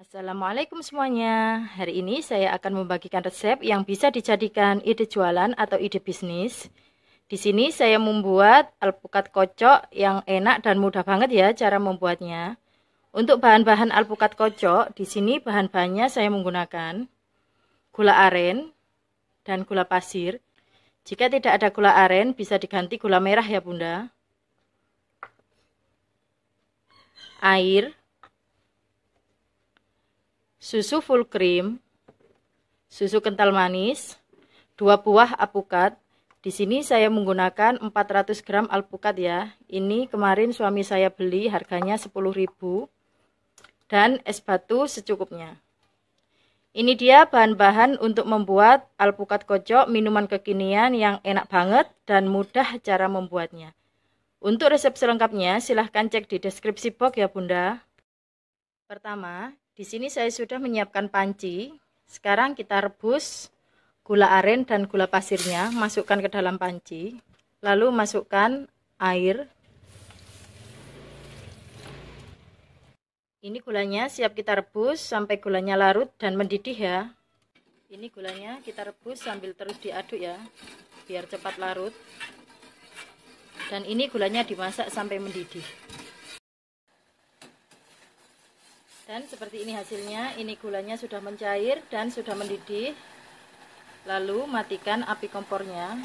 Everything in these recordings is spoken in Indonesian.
Assalamualaikum semuanya. Hari ini saya akan membagikan resep yang bisa dijadikan ide jualan atau ide bisnis. Di sini saya membuat alpukat kocok yang enak dan mudah banget ya cara membuatnya. Untuk bahan-bahan alpukat kocok, di sini bahan-bahannya saya menggunakan gula aren dan gula pasir. Jika tidak ada gula aren, bisa diganti gula merah ya bunda. Air, susu full cream, susu kental manis, dua buah alpukat. Di sini saya menggunakan 400 gram alpukat ya. Ini kemarin suami saya beli harganya 10 ribu dan es batu secukupnya. Ini dia bahan-bahan untuk membuat alpukat kocok minuman kekinian yang enak banget dan mudah cara membuatnya. Untuk resep selengkapnya silahkan cek di deskripsi box ya bunda. Pertama, di sini saya sudah menyiapkan panci. Sekarang kita rebus gula aren dan gula pasirnya, masukkan ke dalam panci. Lalu masukkan air Ini gulanya siap kita rebus sampai gulanya larut dan mendidih ya. Ini gulanya kita rebus sambil terus diaduk ya, biar cepat larut. Dan ini gulanya dimasak sampai mendidih. Dan seperti ini hasilnya, ini gulanya sudah mencair dan sudah mendidih. Lalu matikan api kompornya.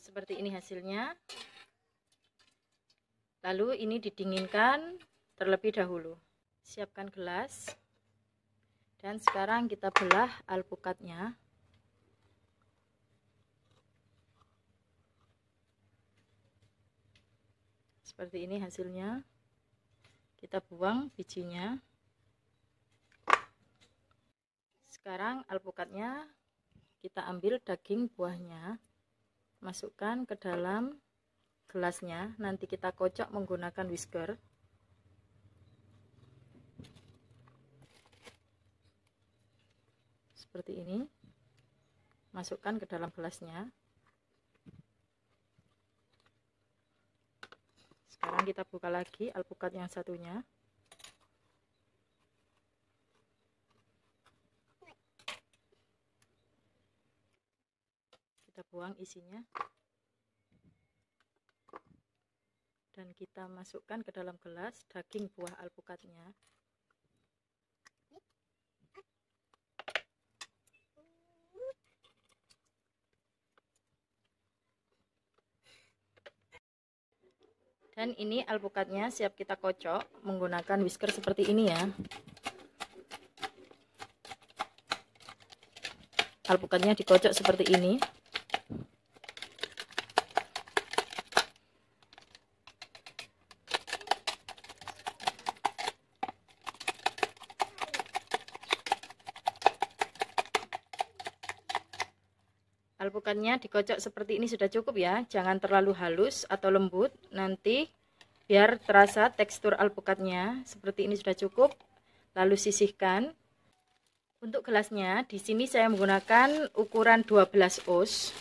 Seperti ini hasilnya. Lalu ini didinginkan terlebih dahulu. Siapkan gelas. Dan sekarang kita belah alpukatnya. Seperti ini hasilnya. Kita buang bijinya. Sekarang alpukatnya kita ambil daging buahnya. Masukkan ke dalam gelasnya nanti kita kocok menggunakan whisker seperti ini masukkan ke dalam gelasnya sekarang kita buka lagi alpukat yang satunya kita buang isinya dan kita masukkan ke dalam gelas daging buah alpukatnya dan ini alpukatnya siap kita kocok menggunakan whisker seperti ini ya alpukatnya dikocok seperti ini alpukatnya dikocok seperti ini sudah cukup ya jangan terlalu halus atau lembut nanti biar terasa tekstur alpukatnya seperti ini sudah cukup lalu sisihkan untuk gelasnya di sini saya menggunakan ukuran 12 oz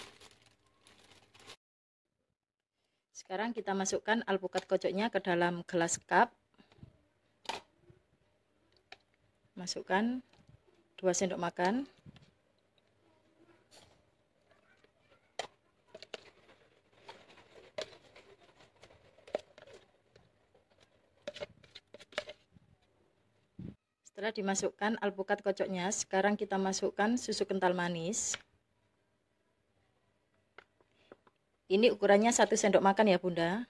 sekarang kita masukkan alpukat kocoknya ke dalam gelas cup masukkan 2 sendok makan Setelah dimasukkan alpukat kocoknya, sekarang kita masukkan susu kental manis. Ini ukurannya satu sendok makan ya bunda.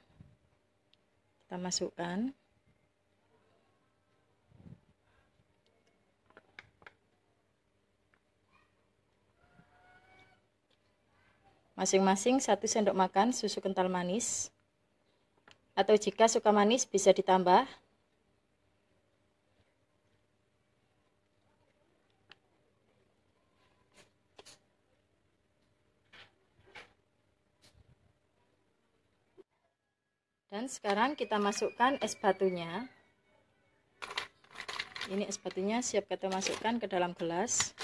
Kita masukkan. Masing-masing satu sendok makan susu kental manis. Atau jika suka manis bisa ditambah Dan sekarang kita masukkan es batunya. Ini es batunya siap kita masukkan ke dalam gelas.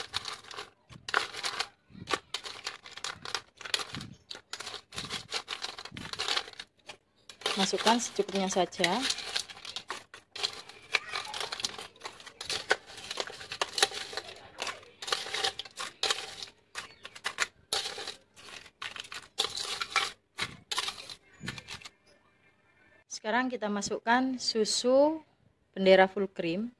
Masukkan secukupnya saja. sekarang kita masukkan susu bendera full cream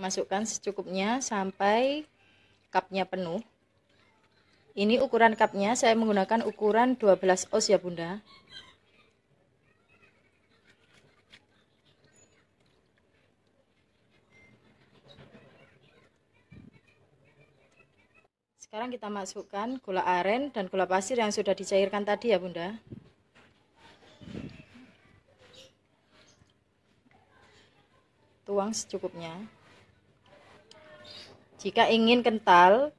masukkan secukupnya sampai cupnya penuh ini ukuran cupnya saya menggunakan ukuran 12 oz ya bunda Sekarang kita masukkan gula aren dan gula pasir yang sudah dicairkan tadi ya Bunda. Tuang secukupnya. Jika ingin kental,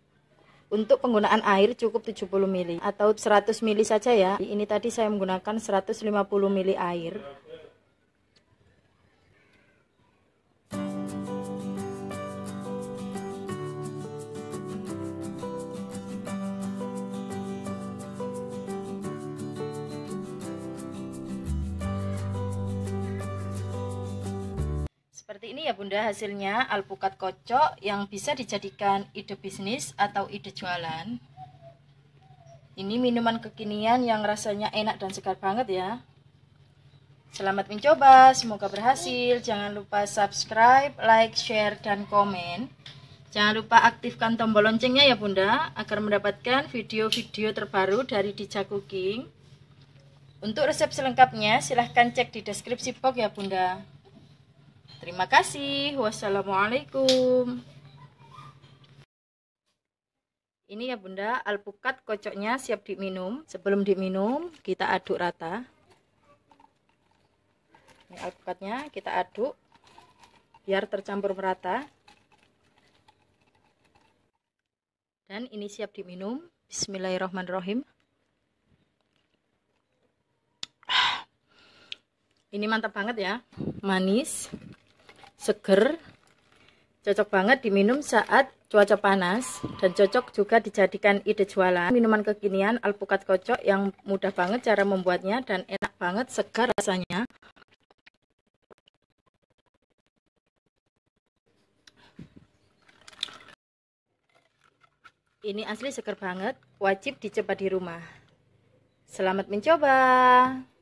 untuk penggunaan air cukup 70 ml atau 100 ml saja ya. Ini tadi saya menggunakan 150 ml air. ya Bunda hasilnya alpukat kocok yang bisa dijadikan ide bisnis atau ide jualan. Ini minuman kekinian yang rasanya enak dan segar banget ya. Selamat mencoba, semoga berhasil. Jangan lupa subscribe, like, share, dan komen. Jangan lupa aktifkan tombol loncengnya ya Bunda, agar mendapatkan video-video terbaru dari Dija Cooking. Untuk resep selengkapnya silahkan cek di deskripsi box ya Bunda. Terima kasih. Wassalamualaikum. Ini ya Bunda, alpukat kocoknya siap diminum. Sebelum diminum, kita aduk rata. Ini alpukatnya kita aduk biar tercampur merata. Dan ini siap diminum. Bismillahirrahmanirrahim. ini mantap banget ya manis seger cocok banget diminum saat cuaca panas dan cocok juga dijadikan ide jualan minuman kekinian alpukat kocok yang mudah banget cara membuatnya dan enak banget segar rasanya ini asli seger banget wajib dicoba di rumah selamat mencoba